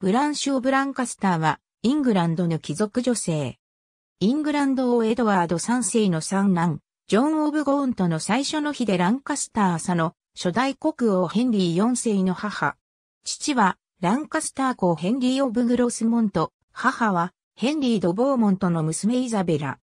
ブランシュ・ブランカスターは、イングランドの貴族女性。イングランド王エドワード3世の三男、ジョン・オブ・ゴーンとの最初の日でランカスター朝の初代国王ヘンリー4世の母。父は、ランカスター公ヘンリー・オブ・グロスモント、母は、ヘンリー・ド・ボーモントの娘イザベラ。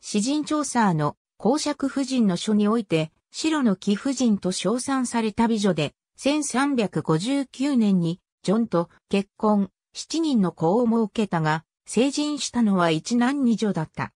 詩人調査の公爵夫人の書において、白の貴婦人と称賛された美女で、1359年にジョンと結婚、七人の子を設けたが、成人したのは一男二女だった。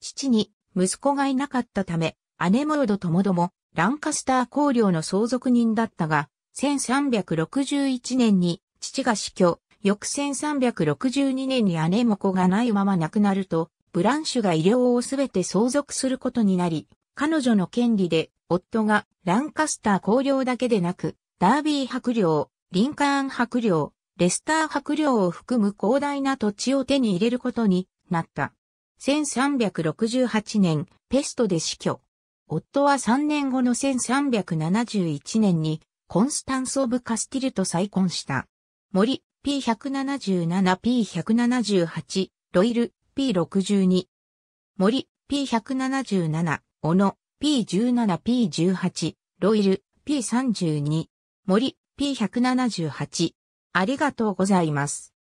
父に息子がいなかったため、姉モードともども、ランカスター公領の相続人だったが、1361年に父が死去、翌1362年に姉も子がないまま亡くなると、ブランシュが医療をすべて相続することになり、彼女の権利で、夫がランカスター公領だけでなく、ダービー白領、リンカーン伯領、レスター伯領を含む広大な土地を手に入れることになった。1368年、ペストで死去。夫は3年後の1371年に、コンスタンス・オブ・カスティルと再婚した。森 P177、P178、ロイル P62。森 P177、小野 P17、P18、ロイル P32。森 P178。ありがとうございます。